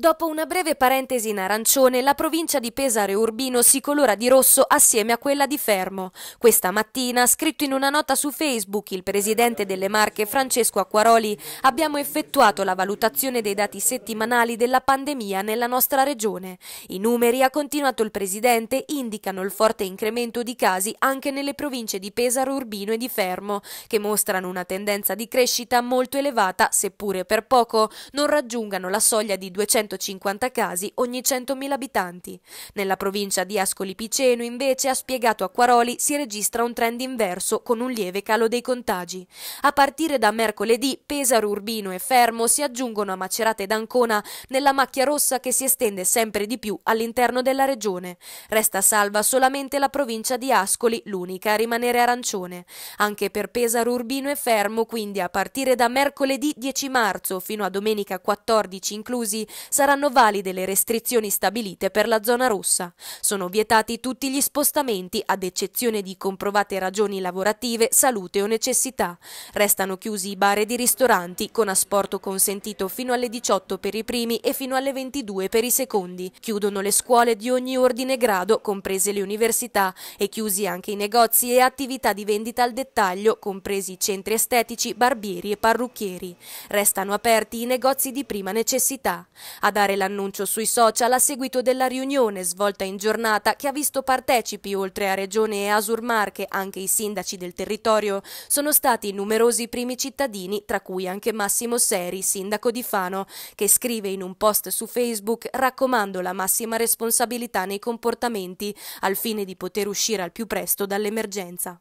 Dopo una breve parentesi in arancione, la provincia di Pesaro e Urbino si colora di rosso assieme a quella di Fermo. Questa mattina, scritto in una nota su Facebook, il presidente delle Marche, Francesco Acquaroli, abbiamo effettuato la valutazione dei dati settimanali della pandemia nella nostra regione. I numeri, ha continuato il presidente, indicano il forte incremento di casi anche nelle province di Pesaro, Urbino e di Fermo, che mostrano una tendenza di crescita molto elevata, seppure per poco non raggiungano la soglia di 200 250 casi ogni 100.000 abitanti. Nella provincia di Ascoli Piceno, invece, ha spiegato a Quaroli, si registra un trend inverso con un lieve calo dei contagi. A partire da mercoledì, Pesaro, Urbino e Fermo si aggiungono a Macerata ed Ancona nella macchia rossa che si estende sempre di più all'interno della regione. Resta salva solamente la provincia di Ascoli, l'unica a rimanere arancione. Anche per Pesaro, Urbino e Fermo, quindi a partire da mercoledì 10 marzo fino a domenica 14 inclusi, saranno valide le restrizioni stabilite per la zona rossa. Sono vietati tutti gli spostamenti, ad eccezione di comprovate ragioni lavorative, salute o necessità. Restano chiusi i bar ed i ristoranti, con asporto consentito fino alle 18 per i primi e fino alle 22 per i secondi. Chiudono le scuole di ogni ordine e grado, comprese le università, e chiusi anche i negozi e attività di vendita al dettaglio, compresi centri estetici, barbieri e parrucchieri. Restano aperti i negozi di prima necessità. A dare l'annuncio sui social a seguito della riunione svolta in giornata che ha visto partecipi oltre a Regione e Asurmarche anche i sindaci del territorio, sono stati numerosi primi cittadini, tra cui anche Massimo Seri, sindaco di Fano, che scrive in un post su Facebook raccomando la massima responsabilità nei comportamenti al fine di poter uscire al più presto dall'emergenza.